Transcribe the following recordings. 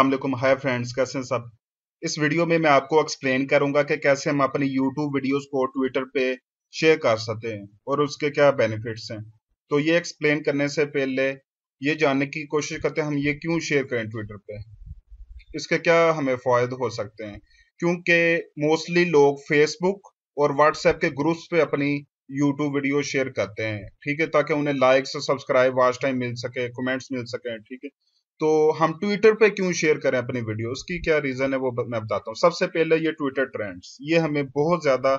Aslam hi friends कैसे हैं सब इस वीडियो में मैं आपको एक्सप्लेन करूंगा कि कैसे हम अपनी यूट्यूब वीडियोस को ट्विटर पे शेयर कर सकते हैं और उसके क्या बेनिफिट्स हैं तो ये एक्सप्लेन करने से पहले ये जानने की कोशिश करते हैं हम ये क्यों शेयर करें ट्विटर पे इसके क्या हमें फ़ायद हो सकते हैं क्योंकि मोस्टली लोग फेसबुक और व्हाट्सएप के ग्रुप्स पे अपनी यूट्यूब वीडियो शेयर करते हैं ठीक है ताकि उन्हें लाइक्स सब्सक्राइब वाच टाइम मिल सके कमेंट्स मिल सके ठीक है तो हम ट्विटर पे क्यों शेयर करें अपनी वीडियोस की क्या रीजन है वो मैं बताता हूँ सबसे पहले ये ट्विटर ट्रेंड्स ये हमें बहुत ज्यादा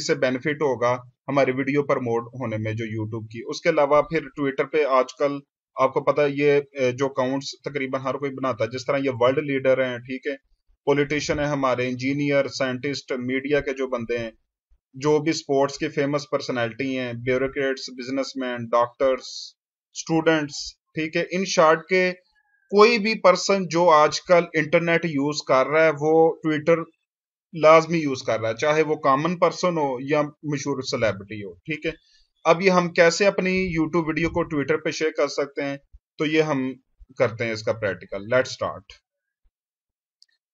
इससे बेनिफिट होगा हमारे वीडियो प्रमोट होने में जो यूट्यूब की उसके अलावा फिर ट्विटर पे आजकल आपको पता है ये जो अकाउंट्स तकरीबन हर कोई बनाता है जिस तरह ये वर्ल्ड लीडर हैं ठीक है पॉलिटिशियन है हमारे इंजीनियर साइंटिस्ट मीडिया के जो बंदे हैं जो भी स्पोर्ट्स की फेमस पर्सनैलिटी हैं ब्यूरोक्रेट्स बिजनेसमैन डॉक्टर्स स्टूडेंट्स ठीक है इन शार्ट के कोई भी पर्सन जो आजकल इंटरनेट यूज कर रहा है वो ट्विटर लाजमी यूज कर रहा है चाहे वो कॉमन पर्सन हो या मशहूर सेलेब्रिटी हो ठीक है अब ये हम कैसे अपनी यूट्यूब वीडियो को ट्विटर पे शेयर कर सकते हैं तो ये हम करते हैं इसका प्रैक्टिकल लेट स्टार्ट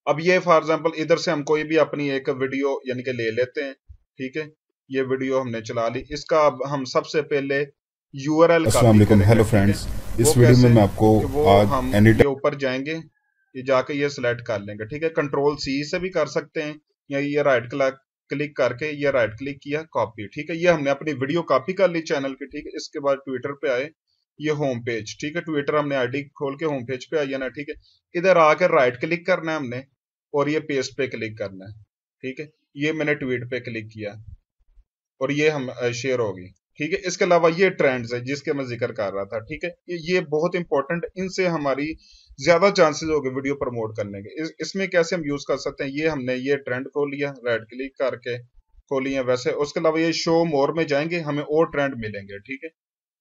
अब ये फॉर एग्जाम्पल इधर से हम कोई भी अपनी एक वीडियो यानी कि ले लेते हैं ठीक है ये वीडियो हमने चला ली इसका अब हम सबसे पहले यूआरएल हेलो फ्रेंड्स इस वीडियो में मैं आपको आज एनी ऊपर जाएंगे ये जाके ये सिलेक्ट कर लेंगे ठीक है कंट्रोल सी से भी कर सकते हैं या ये राइट क्लिक क्लिक करके ये राइट क्लिक किया कॉपी ठीक है ये हमने अपनी वीडियो कॉपी कर ली चैनल की ठीक है इसके बाद ट्विटर पे आए ये होम पेज ठीक है ट्विटर हमने आईडी खोल के होम पेज पे आई ना ठीक है इधर आके राइट क्लिक करना है हमने और ये पेस्ट पे क्लिक करना है ठीक है ये मैंने ट्वीट पे क्लिक किया और ये हम शेयर होगी ठीक है इसके अलावा ये ट्रेंड्स है जिसके मैं जिक्र कर रहा था ठीक है ये बहुत इंपॉर्टेंट इनसे हमारी ज्यादा चांसेस हो गए वीडियो प्रमोट करने के इस, इसमें कैसे हम यूज कर सकते हैं ये हमने ये ट्रेंड को लिया राइट क्लिक करके को लिया वैसे उसके अलावा ये शो मोर में जाएंगे हमें और ट्रेंड मिलेंगे ठीक है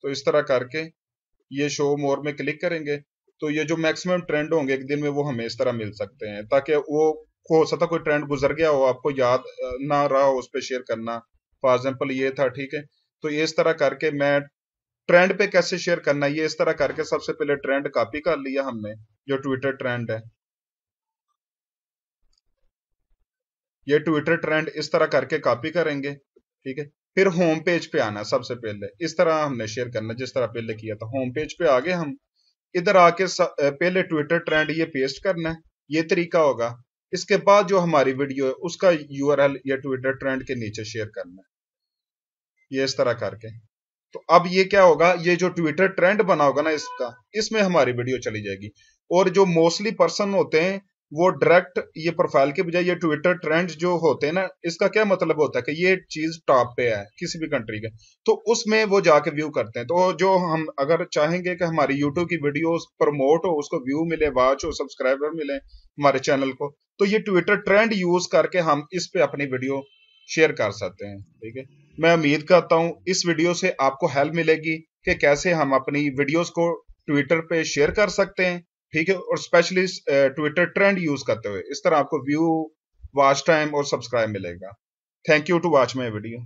तो इस तरह करके ये शो मोर में क्लिक करेंगे तो ये जो मैक्सिमम ट्रेंड होंगे एक दिन में वो हमें इस तरह मिल सकते हैं ताकि वो हो सकता कोई ट्रेंड गुजर गया हो आपको याद ना रहा हो उस पर शेयर करना फॉर एग्जाम्पल ये था ठीक है तो ये इस तरह करके मैं ट्रेंड पे कैसे शेयर करना है ये इस तरह करके सबसे पहले ट्रेंड कॉपी कर लिया हमने जो ट्विटर ट्रेंड है ये ट्विटर ट्रेंड इस तरह करके कॉपी करेंगे ठीक है फिर होम पेज पे आना सबसे पहले इस तरह हमने शेयर करना जिस तरह पहले किया था होम पेज पे आगे हम इधर आके पहले ट्विटर ट्रेंड ये पेस्ट करना है ये तरीका होगा इसके बाद जो हमारी वीडियो है उसका यूआरएल या ट्विटर ट्रेंड के नीचे शेयर करना है ये इस तरह करके तो अब ये क्या होगा ये जो ट्विटर ट्रेंड बना होगा ना इसका इसमें हमारी वीडियो चली जाएगी और जो मोस्टली पर्सन होते हैं वो डायरेक्ट ये प्रोफाइल के बजाय ये ट्विटर ट्रेंड जो होते हैं ना इसका क्या मतलब होता है कि ये चीज टॉप पे है किसी भी कंट्री का तो उसमें वो जाके व्यू करते हैं तो जो हम अगर चाहेंगे कि हमारी यूट्यूब की वीडियो प्रमोट हो उसको व्यू मिले वॉच हो सब्सक्राइबर मिले हमारे चैनल को तो ये ट्विटर ट्रेंड यूज करके हम इस पे अपनी वीडियो शेयर कर सकते हैं ठीक है मैं उम्मीद करता हूँ इस वीडियो से आपको हेल्प मिलेगी कि कैसे हम अपनी वीडियोस को ट्विटर पे शेयर कर सकते हैं ठीक है और स्पेशली ट्विटर ट्रेंड यूज करते हुए इस तरह आपको व्यू वॉच टाइम और सब्सक्राइब मिलेगा thank you to watch my video